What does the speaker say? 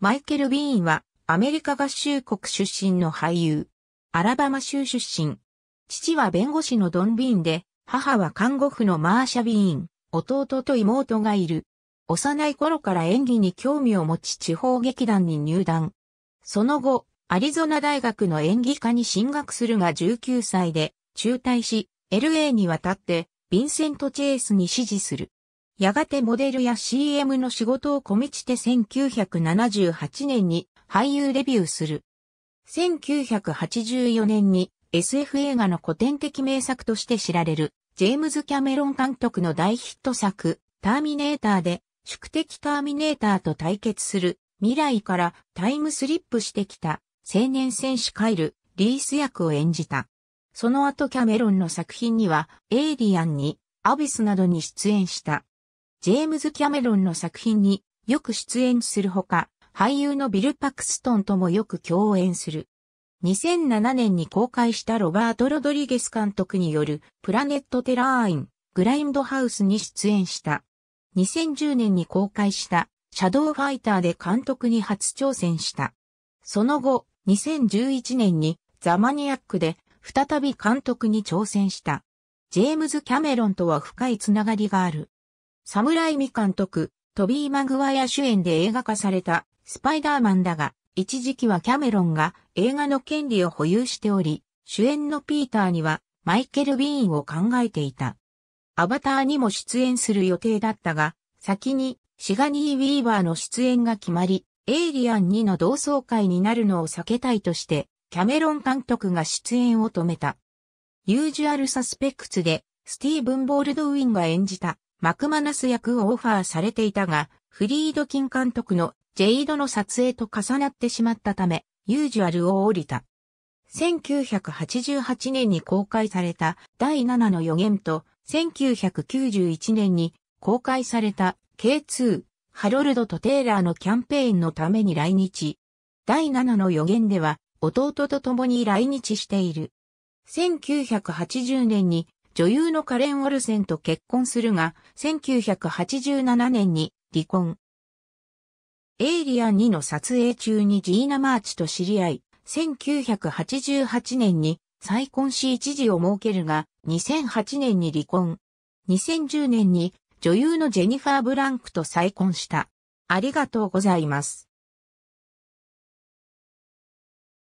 マイケル・ビーンはアメリカ合衆国出身の俳優。アラバマ州出身。父は弁護士のドン・ビーンで、母は看護婦のマーシャ・ビーン、弟と妹がいる。幼い頃から演技に興味を持ち地方劇団に入団。その後、アリゾナ大学の演技科に進学するが19歳で、中退し、LA に渡って、ヴィンセント・チェイスに指示する。やがてモデルや CM の仕事を込みちて1978年に俳優デビューする。1984年に SF 映画の古典的名作として知られるジェームズ・キャメロン監督の大ヒット作ターミネーターで宿敵ターミネーターと対決する未来からタイムスリップしてきた青年戦士カイル・リース役を演じた。その後キャメロンの作品にはエイリアンにアビスなどに出演した。ジェームズ・キャメロンの作品によく出演するほか、俳優のビル・パクストンともよく共演する。2007年に公開したロバート・ロドリゲス監督によるプラネット・テラーイン、グラインドハウスに出演した。2010年に公開したシャドウファイターで監督に初挑戦した。その後、2011年にザ・マニアックで再び監督に挑戦した。ジェームズ・キャメロンとは深いつながりがある。サムライミ監督、トビー・マグワイア主演で映画化されたスパイダーマンだが、一時期はキャメロンが映画の権利を保有しており、主演のピーターにはマイケル・ビーンを考えていた。アバターにも出演する予定だったが、先にシガニー・ウィーバーの出演が決まり、エイリアン2の同窓会になるのを避けたいとして、キャメロン監督が出演を止めた。ユージュアル・サスペクツで、スティーブン・ボールドウィンが演じた、マクマナス役をオファーされていたが、フリードキン監督のジェイドの撮影と重なってしまったため、ユージュアルを降りた。1988年に公開された第7の予言と、1991年に公開された K2、ハロルドとテイラーのキャンペーンのために来日。第7の予言では、弟と共に来日している。1980年に女優のカレン・オルセンと結婚するが、1987年に離婚。エイリアン2の撮影中にジーナ・マーチと知り合い、1988年に再婚し一時を設けるが、2008年に離婚。2010年に女優のジェニファー・ブランクと再婚した。ありがとうございます。